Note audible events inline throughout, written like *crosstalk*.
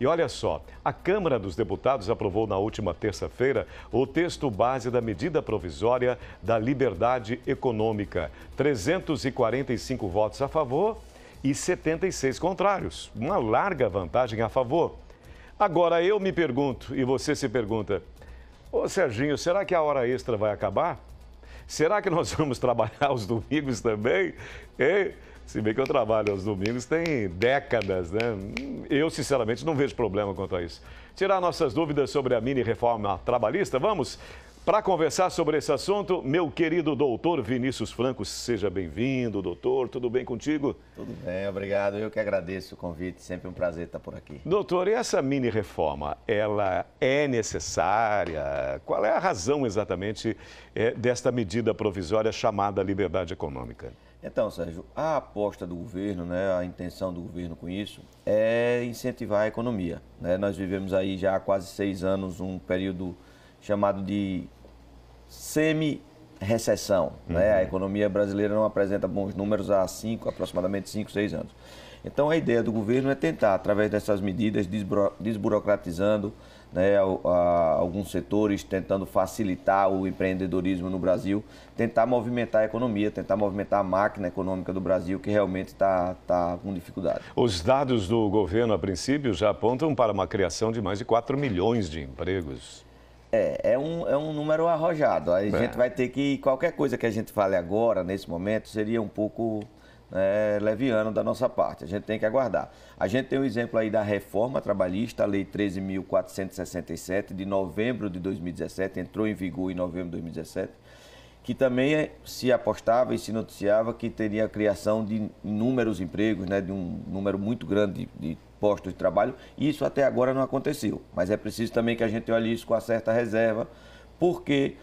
E olha só, a Câmara dos Deputados aprovou na última terça-feira o texto base da medida provisória da liberdade econômica. 345 votos a favor e 76 contrários. Uma larga vantagem a favor. Agora eu me pergunto, e você se pergunta, ô Serginho, será que a hora extra vai acabar? Será que nós *laughs* vamos trabalhar os domingos também? Hein? Se bem que eu trabalho aos domingos, tem décadas, né? Hum, eu, sinceramente, não vejo problema quanto a isso. Tirar nossas dúvidas sobre a mini reforma trabalhista, vamos? Para conversar sobre esse assunto, meu querido doutor Vinícius Franco, seja bem-vindo, doutor. Tudo bem contigo? Tudo bem, obrigado. Eu que agradeço o convite, sempre um prazer estar por aqui. Doutor, e essa mini reforma, ela é necessária? Qual é a razão exatamente é, desta medida provisória chamada liberdade econômica? Então, Sérgio, a aposta do governo, né, a intenção do governo com isso, é incentivar a economia. Né? Nós vivemos aí já há quase seis anos um período chamado de semi recessão. Uhum. Né? A uhum. economia brasileira não apresenta bons números há cinco, aproximadamente 5, 6 anos. Então a ideia do governo é tentar, através dessas medidas, desburo, desburocratizando né, a, a, alguns setores, tentando facilitar o empreendedorismo no Brasil, tentar movimentar a economia, tentar movimentar a máquina econômica do Brasil, que realmente está tá com dificuldade. Os dados do governo, a princípio, já apontam para uma criação de mais de 4 milhões de empregos. É, é um, é um número arrojado. A é. gente vai ter que. Qualquer coisa que a gente fale agora, nesse momento, seria um pouco é, leviano da nossa parte. A gente tem que aguardar. A gente tem o um exemplo aí da reforma trabalhista, a Lei 13.467, de novembro de 2017, entrou em vigor em novembro de 2017, que também se apostava e se noticiava que teria a criação de inúmeros empregos, né, de um número muito grande de, de postos de trabalho. E isso até agora não aconteceu. Mas é preciso também que a gente olhe isso com a certa reserva, porque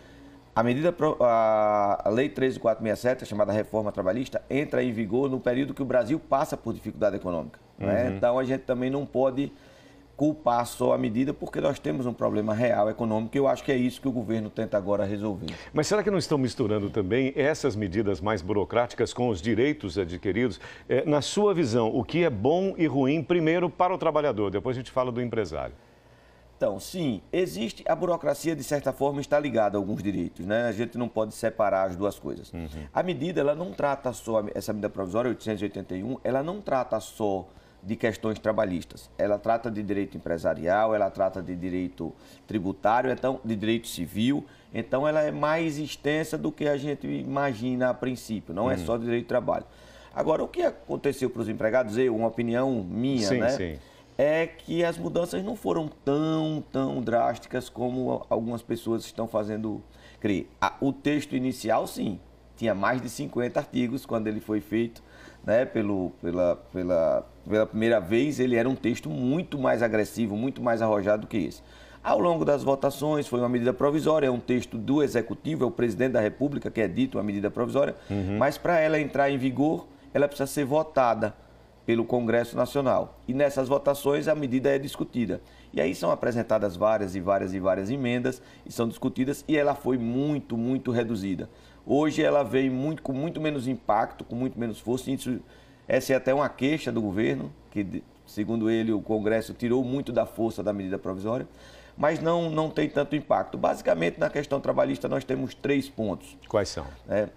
a medida, a Lei 13467, chamada reforma trabalhista, entra em vigor no período que o Brasil passa por dificuldade econômica. Né? Uhum. Né? Então a gente também não pode culpar só a medida, porque nós temos um problema real econômico e eu acho que é isso que o governo tenta agora resolver. Mas será que não estão misturando também essas medidas mais burocráticas com os direitos adquiridos? É, na sua visão, o que é bom e ruim primeiro para o trabalhador, depois a gente fala do empresário? Então, sim, existe. A burocracia, de certa forma, está ligada a alguns direitos, né? A gente não pode separar as duas coisas. Uhum. A medida, ela não trata só. Essa medida provisória 881, ela não trata só de questões trabalhistas. Ela trata de direito empresarial, ela trata de direito tributário, então de direito civil. Então ela é mais extensa do que a gente imagina a princípio, não é uhum. é só de direito de trabalho. Agora, o que aconteceu para os empregados, eu, uma opinião minha, sim, né? Sim. É que as mudanças não foram tão, tão drásticas como algumas pessoas estão fazendo crer. O texto inicial, sim, tinha mais de 50 artigos quando ele foi feito né, pelo, pela, pela, pela primeira vez, ele era um texto muito mais agressivo, muito mais arrojado do que esse. Ao longo das votações, foi uma medida provisória, é um texto do Executivo, é o presidente da República que é dito uma medida provisória, uhum. mas para ela entrar em vigor, ela precisa ser votada pelo Congresso Nacional. E nessas votações, a medida é discutida. E aí são apresentadas várias e várias e várias emendas e são discutidas e ela foi muito, muito reduzida. Hoje ela vem muito, com muito menos impacto, com muito menos força, isso essa é até uma queixa do governo, que, segundo ele, o Congresso tirou muito da força da medida provisória, mas não, não tem tanto impacto. Basicamente, na questão trabalhista, nós temos três pontos. Quais são? É,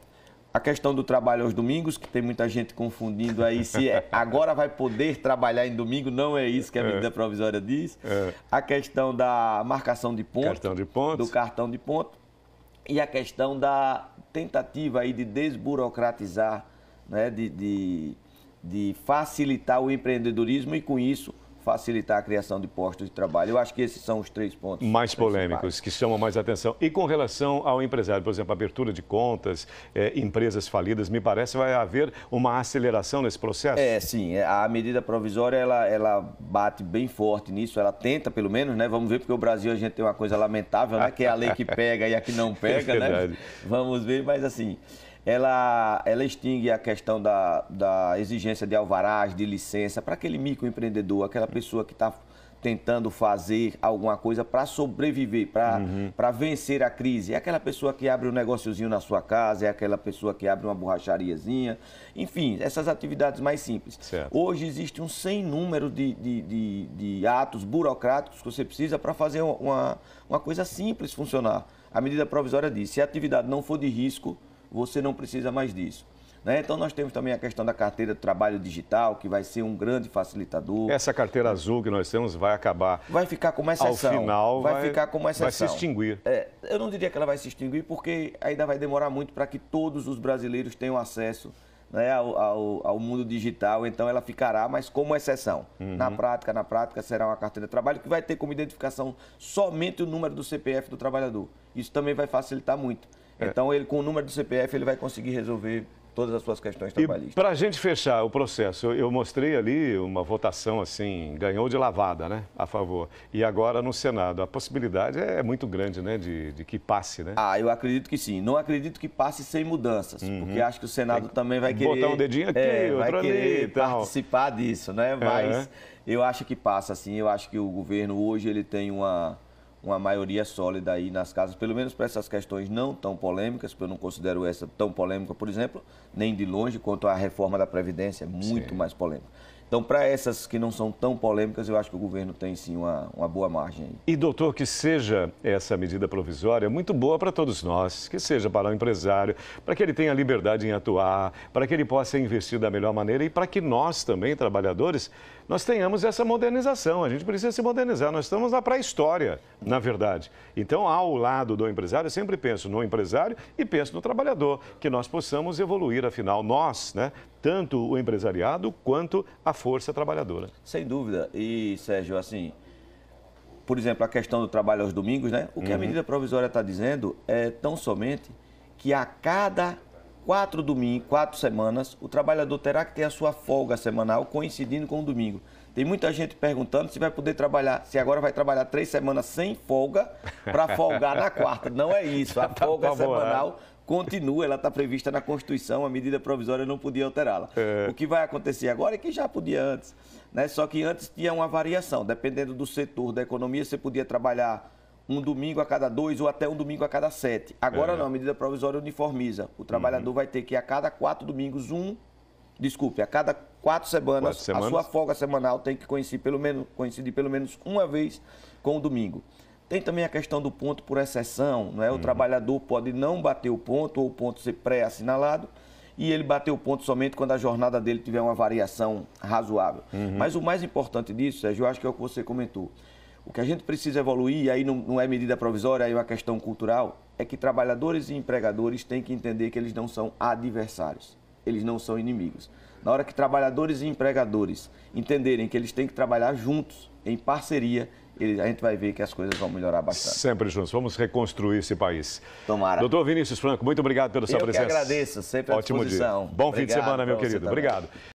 a questão do trabalho aos domingos, que tem muita gente confundindo aí se é, *laughs* agora vai poder trabalhar em domingo, não é isso que a é. medida provisória diz. É. A questão da marcação de pontos. cartão de pontos. do cartão de ponto e a questão da tentativa aí de desburocratizar, né, de, de de facilitar o empreendedorismo e, com isso, facilitar a criação de postos de trabalho. Eu acho que esses são os três pontos. Mais polêmicos, que chamam mais atenção. E com relação ao empresário, por exemplo, abertura de contas, é, empresas falidas, me parece vai haver uma aceleração nesse processo? É, sim. É, a medida provisória, ela, ela bate bem forte nisso, ela tenta, pelo menos, né? Vamos ver, porque o Brasil, a gente tem uma coisa lamentável, né? Que é a lei que *laughs* pega e a que não pega, né? é né? Vamos ver, mas assim ela, ela extingue a questão da, da exigência de alvarás, de licença, para aquele microempreendedor, aquela pessoa que está tentando fazer alguma coisa para sobreviver, para uhum. vencer a crise. É aquela pessoa que abre um negóciozinho na sua casa, é aquela pessoa que abre uma borrachariazinha, enfim, essas atividades mais simples. Certo. Hoje existe um sem número de, de, de, de atos burocráticos que você precisa para fazer uma, uma coisa simples funcionar. A medida provisória diz, se a atividade não for de risco, você não precisa mais disso. Né? Então, nós temos também a questão da carteira de trabalho digital, que vai ser um grande facilitador. Essa carteira azul que nós temos vai acabar. Vai ficar como exceção. Ao final, vai, vai ficar como exceção. Vai se extinguir. É, eu não diria que ela vai se extinguir, porque ainda vai demorar muito para que todos os brasileiros tenham acesso né, ao, ao, ao, mundo digital, então ela ficará, mas como exceção. Uhum. Na prática, na prática, será uma carteira de trabalho que vai ter como identificação somente o número do CPF do trabalhador. Isso também vai facilitar muito. É. Então, ele com o número do CPF, ele vai conseguir resolver todas as suas questões trabalhistas. para a gente fechar o processo, eu mostrei ali uma votação assim, ganhou de lavada, né? A favor. E agora no Senado, a possibilidade é, é muito grande, né? De, de que passe, né? Ah, eu acredito que sim. Não acredito que passe sem mudanças, uhum. porque acho que o Senado Tem também vai querer... Botar um dedinho aqui, é, outro vai querer ali, participar disso, né? É. Mas... É. Eu acho que passa, assim. Eu acho que o governo hoje ele tem uma, uma maioria sólida aí nas casas, pelo menos para essas questões não tão polêmicas, porque eu não considero essa tão polêmica, por exemplo, nem de longe, quanto à reforma da Previdência, é muito Sim. mais polêmica. Então, para essas que não são tão polêmicas, eu acho que o governo tem sim uma, uma boa margem. E, doutor, que seja essa medida provisória muito boa para todos nós, que seja para o empresário, para que ele tenha liberdade em atuar, para que ele possa investir da melhor maneira e para que nós também, trabalhadores, nós tenhamos essa modernização. A gente precisa se modernizar. Nós estamos na pré-história, na verdade. Então, ao lado do empresário, eu sempre penso no empresário e penso no trabalhador, que nós possamos evoluir, afinal, nós, né, tanto o empresariado quanto a força trabalhadora. Sem dúvida. E, Sérgio, assim, por exemplo, a questão do trabalho aos domingos, né? O que uhum. a medida provisória está dizendo é tão somente que a cada quatro domingos, quatro semanas, o trabalhador terá que ter a sua folga semanal coincidindo com o domingo. Tem muita gente perguntando se vai poder trabalhar, se agora vai trabalhar três semanas sem folga para folgar na quarta. Não é isso. A *laughs* tá folga tá semanal continua, ela está prevista na Constituição, a medida provisória não podia alterá-la. É. O que vai acontecer agora é que já podia antes, né? Só que antes tinha uma variação, dependendo do setor da economia, você podia trabalhar um domingo a cada dois ou até um domingo a cada sete. Agora é. não, a medida provisória uniformiza. O trabalhador uhum. vai ter que a cada quatro domingos um, desculpe, a cada quatro semanas, quatro semanas? a sua folga semanal tem que coincidir pelo menos, coincidir pelo menos uma vez com o domingo. Tem também a questão do ponto por exceção, não é? O uhum. trabalhador pode não bater o ponto ou o ponto ser pré-assinalado e ele bater o ponto somente quando a jornada dele tiver uma variação razoável. Uhum. Mas o mais importante disso, Sérgio, eu acho que é o que você comentou. O que a gente precisa evoluir, e aí não, não é medida provisória, aí é uma questão cultural, é que trabalhadores e empregadores têm que entender que eles não são adversários, eles não são inimigos. Na hora que trabalhadores e empregadores entenderem que eles têm que trabalhar juntos, em parceria, ele, a gente vai ver que as coisas vão melhorar bastante. Sempre juntos, vamos reconstruir esse país. Tomara. Doutor Vinícius Franco, muito obrigado pela sua Eu presença. Eu agradeço, sempre à Ótimo disposição. Dia. Bom obrigado, fim de semana, meu querido. Obrigado.